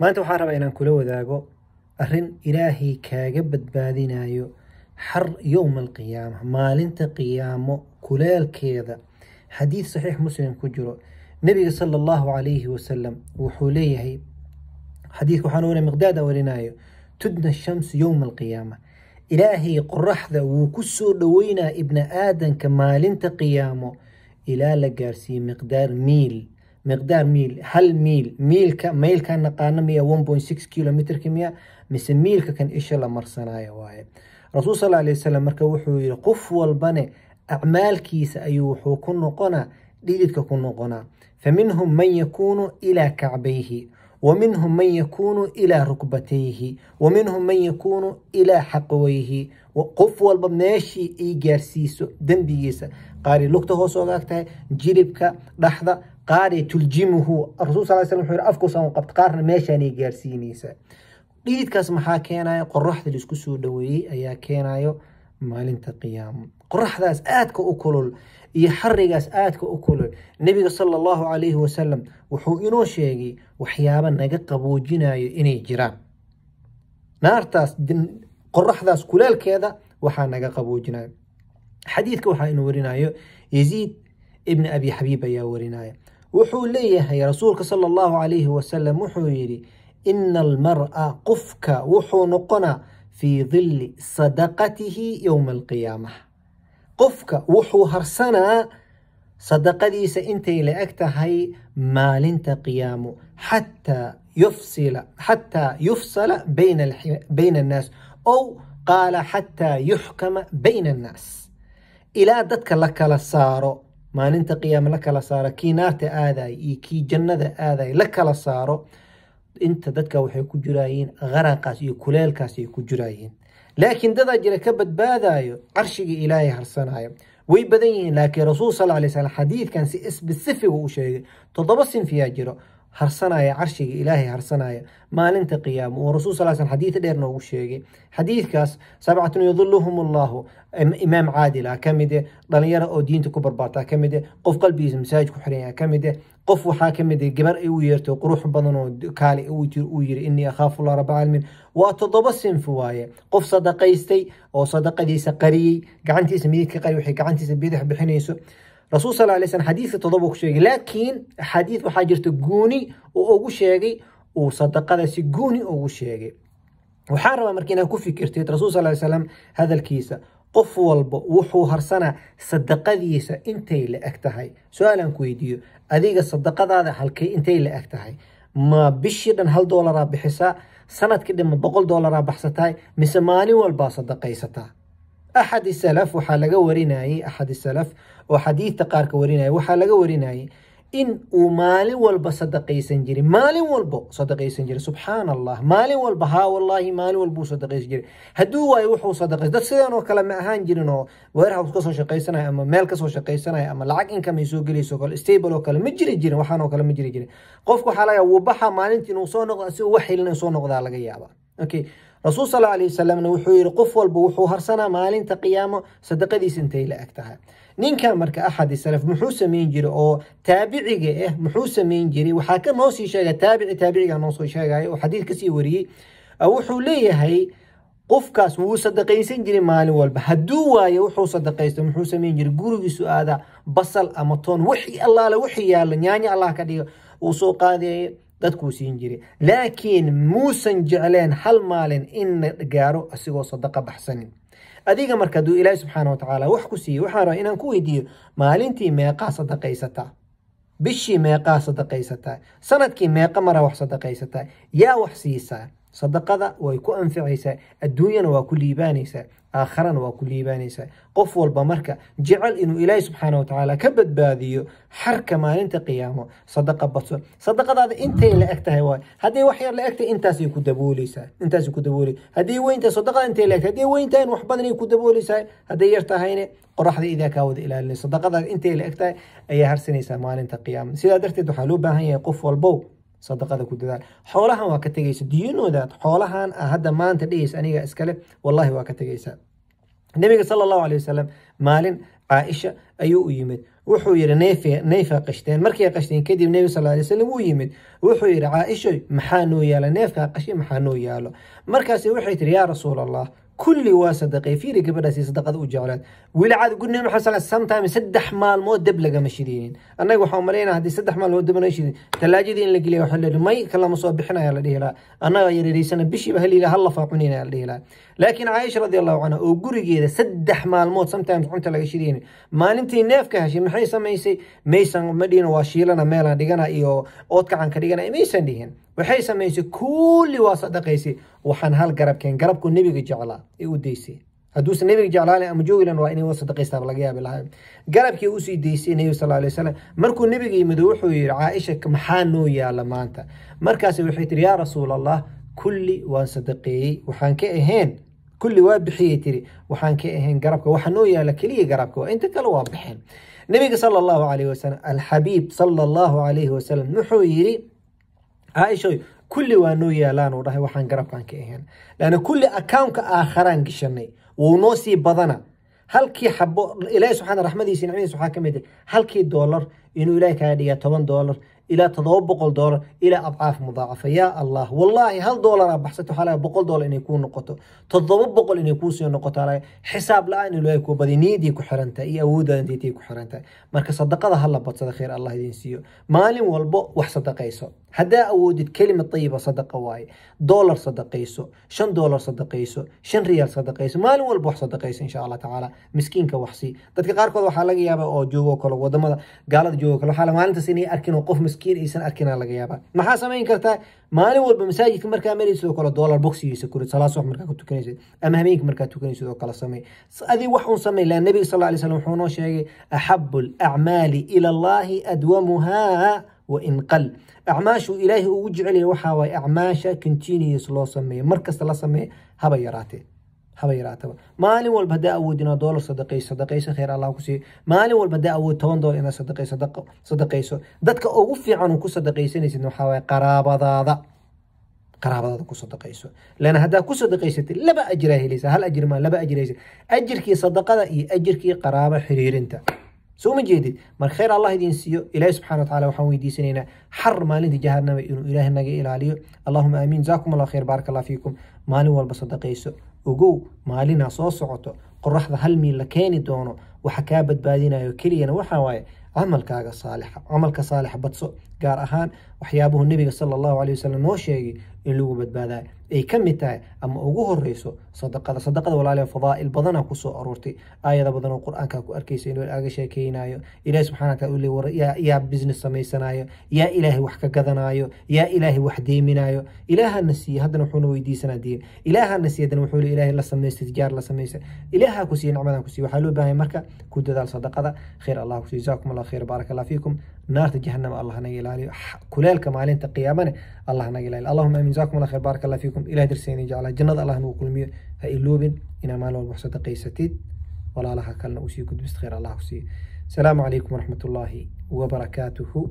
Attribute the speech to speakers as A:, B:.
A: maanta waxaan rabaa inaan kula wadaago arin ilaahay kaaga badbaadinaayo xar yowm alqiyaama maalinta qiyaamo kulaalkeeda xadiid saxiix muslim ku jiro nebiga sala allahu calayhi wasalam wuxuu leeyahay xadiidka waxaan una miqdaada warinayo tudna shams yowma alqiyaama ilaahay qoraxda wuu ku soo dhoweynaa ibni aadanka maalinta qiyaamo ilaa la gaarsiiyey miqdaar miil miqdaar miil hal miil miilka maylkaan naqaano miya kilomitrka miya mise miilka kan isha la marsanaayo waaye rasuul sal alay wasalam marka wuxuu yihi qof walbane acmaalkiisa ayuu wuxuu ku noqonaa dhididka ku noqonaa fa minhum man yakuunu ilaa kacbayhi wa minhum man yakuunu ilaa rukbatayhi wa minhum man yakuunu ilaa xaqwayhi qof walba meeshii ay gaarsiiso dembigiisa qaari lugta hoos ogaagtahay jiribka dhaxda qaar tuljimuhu rasul sal sl wuxuu yidhi afkuusan qabta qaarna meeshaanay gaarsiinaysaa dhiidkaas maxaa keenayo qoraxda laisku soo dhoweeyey ayaa keenayo maalinta qiyaamo qoraxdaas aadka u kulul iyo xarigaas aadka u kulul nebiga sala allahu calayhi wasalam wuxuu inoo sheegay waxyaaba naga qaboojinayo inay jiraan naartaas qoraxdaas kulaalkeeda waxaa naga qaboojinayo xadiidka waxaa inuu warinayo yaziid ibni abi xabiib ayaa warinaya wuxuu leeyahay rasuulka sala allahu calayhi wasalam wuxuu yidhi ina almar qofka wuxuu noqonaa fii dilli sadaqatihi yowma alqiyaama qofka wuxuu harsanaa sadaqadiisa intay la eg tahay maalinta qiyaamo xataa xataa yufsala bayna annaas ow qaala xataa yuxkama bayna annaas ilaa dadka la kala saaro maalinta qiyaame la kala saaro kii naarta aaday iyo kii jannada aaday la kala saaro inta dadka waxay ku jiraayiin qaraqaas iyo kuleelkaas ay ku jiraayiin laakiin dadaa jira ka badbaadaayo carshiga ilaahay harsanaayo way badan yihiin laakiin rasuul sal lay slam xadiidkan si specific u sheegay toddoba sinfiyaa jiro harsanaya carshiga ilaahay harsanaya maalinta qiyaamo oo rasul sal sl xadiid dheer noogu sheegay xadiidkaas sabcatun yudiluhum allahu imaam caadila ah, ka mide dhalinyaro oo diinta ku barbaartaa ka mide qof qalbigiisa masaajid ku xiranya ka mide qof waxaa ka mid e, gabar ay u yeerto qurux badan oo kaale uu yiri inii akhaafu llah rabba caalamiin waa toddoba sinfi waaye qof sadaqaystay oo sadaqadiisa qariyey gacantiisa midig qari waxay gacantiisa bidix bixinayso rasuul sal lay slam xadiidka todoba ku sheegay laakiin axaadiid waxaa jirta gooni oo ugu sheegay uu sadaqadaasi gooni ugu sheegay waxaan rabaa marka inaad ku fikirtid rasuul sal lay slam hadalkiisa qof walba wuxuu harsanaa sadaqadiisa intay la eg tahay su-aalaan ku weydiiyo adiga sadaqadaada halkay intay la eg tahay ma bishii dhan hal doolaraa bixisaa sanadkii dhan ma boqol doolaraa baxsatahay mise maalin walbaa sadaqaysataa axad salaf waxaa laga warinayay axad salaf oo xadiidta qaarka warinaya waxaa laga warinayay in uu maalin walba sadaqaysan jiray maalin walbo sadaqaysan jiray subxaan allah maalin walba haa wallaahi maalin walba uu sadaqaysan jiray hadduu waayo wuxuu sadaqay dad sidan oo kale ma ahaan jirin oo warehouse kasoo shaqaysanaya ama meel kasoo shaqaysanaya ama lacag income ay soo gelayso kale stable oo kale ma jiri jirin waxaan oo kale ma jiri jirin qofku waxaa laga yaaba wuu baxa maalintii inuu soo noqdo asagoo wax helin soo noqdaa laga yaaba okay rasuul sala alay wasalamna wuxuu yidhi qof walba wuxuu harsanaa maalinta qiyaamo sadaqadiisa intay la eg tahay ninka marka axadi salaf muxuu samayn jiray oo taabiciga ah muxuu samayn jiray waxaa ka noo sheega taabici taabiciga noo sheegaya oo xadiid kasii wariyey wuxuu leeyahay qofkaas wuu sadaqaysan jiray maalin walba hadduu waayo wuxuu sadaqaysto muxuu samayn jiray gurigiisu aada basal ama toon wixii allaale wixii yaalla nyaanya allah ka dhiga uu soo qaadaya dadkuu siin jiray laakiin muusan jecleen hal maalin in la gaaro asigoo sadaqa baxsanin adiga marka hadduu ilaahi subxaana watacaala wax ku siiyey waxaan rabaa inaan ku weydiiyo maalintii meeqaa sadaqaysataa bishii meeqaa sadaqaysataa sanadkii meeqa mara wax sadaqaysataa yaa wax siisaa sadaqada way ku anficaysaa adduunyana waa ku liibaanaysaa aakharana waa ku liibaanaysaa qof walba marka jecel inuu ilaahay subxaana watacaala ka badbaadiyo xarka maalinta qiyaamo sadaqa badso sadaqadaada intay la eg tahay waay hadday wax yar la eg intaasay ku daboolaysaa intaasay ku daboolaysa hadday weyn sadaqada intay la eg hadday weyn wax badanay ku daboolaysaa hadday yar qoraxda idaa kaa wada ilaalinay sadaqadaada intay la eg ayaa harsanaysaa maalinta qiyaamo sidaa darteed waxaa loo baahan yahay qof walbow sadaqada ku dadaal xoolahan waa ka tegeysa diyunodaad xoolahan a ah, hadda maanta dhigays aniga iskale wallaahi waa ka tegaysaa nebiga sala allahu calay wasalam maalin caaisha ayuu u yimid wuxuu yidhi neefa qashteen markay qashteen kadib nebiga sal ly slam wuu yimid wuxuu yidhi caaishoy maxaa noo yaalo neefkaa qashi maxaa noo yaalo markaasi waxay tiri yaa rasuul allah kulli waa sadaqay fiiri gabadhaasi sadaqada u jeclaad weli caad gurina waxaa sometime saddex maalmood dab lagama shidaynin annaga waxaan malaynaa haddii saddex maalmood dab laga shidin talaajadii in la geliya waxaa layidhi may kalama soo bixinaya la dhihi laha annaga yareeraysana bishiiba hal ilaha la faacunina la dhihi laha laakiin caaisha radi allahu canha oo gurigeeda saddex maalmood sometimes cunta laga shidaynin maalintii neefka heshay maxay samaysay maysan ma dhihina waa shiilana meelaan dhigana iyo oodkacanka dhigana maysan dhihin waxay samaysay kulli waa sadaqaysay waxaan hal garab keen garabku nebiga jeclaa ee u daysay hadduusa nebiga jeclaan ama joogilan waa inay sadaqaystaa laga yaabi lahaa garabkii usii daysay nebiga sal alay wasalam markuu nebiga yimid wuxuu yidhi caaisha maxaa noo yaala maanta markaas waxay tihi yaa rasuul allah kulli waan sadaqeeyey waxaan ka ahayn kulli waa bixiyey tiri waxaan ka ahayn garabka waxa noo yaala keliya garabka inta kale waa baxeen nebiga sala allahu calayhi wasalam alxabiib sala allahu calayhi wasalam wuxuu yidhi aishoy kulli waa noo yaalaan uu dhahay waxaan garabkaan ka ahayn laana kulli akawnka aakharaan gashanay wuu noo sii badana halkii xabo ilaahay subxaana raxmadiisa nicmadiisa waxaa ka mid ah halkii doolar inuu ilaahay kaga dhigaa toban doolar ilaa toddoba boqol doolar ilaa adcaaf mudaacafa yaa allah wallaahi hal doolar aa baxsato waxaa laga boqol doolar inay kuu noqoto toddoba boqol inay kuu noqoto alaga xisaab la-aan inuu kuu badiy niyadii ku xirantaa iyo awooddaada intaytay ku xirantaa marka sadaqada ha badsada khayr allah idiin siiyo maalin walbo wax sadaqayso هدا أودد كلمة طيبة صدقة واي دولار صدقة يسو شن دولار صدقة يسو شن ريال صدقة يسو مال والبوح صدقة يسو إن شاء الله تعالى مسكين كوحسي تدك قارك وضو حالا قيابا أو جوغو كلو ودما قالت جوغو كلو حالا ما أنت سيني أركين وقف مسكين إيسان أركين على قيابا ما حاسا ما ينكرتا مال والبو مساجي في مركا مالي يسو كلو دولار بوكسي يسو كوري صلاة صوح مركا كنتو كنيسي أما هميك مركا تو كنيسي دو كلا سمي أذي وحون سمي لأن النبي صلى الله عليه وسلم حونو شيء أحب الأعمال إلى الله أدومها wain qal acmaashu ilaahay ugu jecelaya waxaa waay acmaasha continuous loo sameeyo markasta la sameeye haba yaraatee haba yaraataba maalin walba haddaa awood inaad doolar sadaqayso sadaqayso khayr allah ku siiyo maalin walba haddaa awood toban doolar inaad sadaqayso sadaqayso dadka ugu ku sadaqayso lana haddaa ku sadaqaysatay laba ajiraa helaysa hal ajir maa laba ajiraysa ajirkii sadaqada iyo ajirkii qaraabo xiriirinta سو من جديد من خير الله يدين سيو الى سبحانه وتعالى وحوي دي سنينا حر ما لدي جهرنا وإنو إلهي نجي إلى عليو اللهم آمين زاكم الله خير بارك الله فيكم مالي والبصدقيسو وقو مالي ناسو سعوتو qoraxda hal miil la keeni doono waxa kaa badbaadinayo keliyana waxaa waaye camalkaaga saalixa camalka saalixa badso gaar ahaan waxyaabuhu nebiga sala allahu calay wasalam noo sheegay in lagu badbaadayo ay ka mid tahay ama ugu horeyso sadaqada sadaqada walaaliha fadaa'il badana kusoo aroortay aayada badan qur-aanka ku arkaysa inuu aga sheekeynayo ilahi subxana wataala u le war yaa yaa business samaysanayo yaa ilaahay wax ka gadanayo yaa ilaahay wax deeminayo ilaahana siiye haddana wuxuuna weydiisanaa diin ilaahana siiye haddana wuxuu le ilaahay la samaysta tijaar la samaysa biyaha kusiiye nicmadan kusiiye waxaa loo baahanya marka ku dadaal sadaqada khayr allah kusiiye jazakum allah khayr baaraka allah fiikum naarta jahanama allah naga ilaaliyo kuleelka maalinta qiyaamane allah naga ilaaliyo allahuma amin jazakum allah khayr baaraka allah fiikum ilaah dirseeni jeclaa jannada allah nagu kulmiyo ha iloobin inaa maalin walba wax sadaqaysatid walaalaha kalena usii gudbist khayr allah kusiiye asalaamu calaykum waraxmat wabarakaatuhu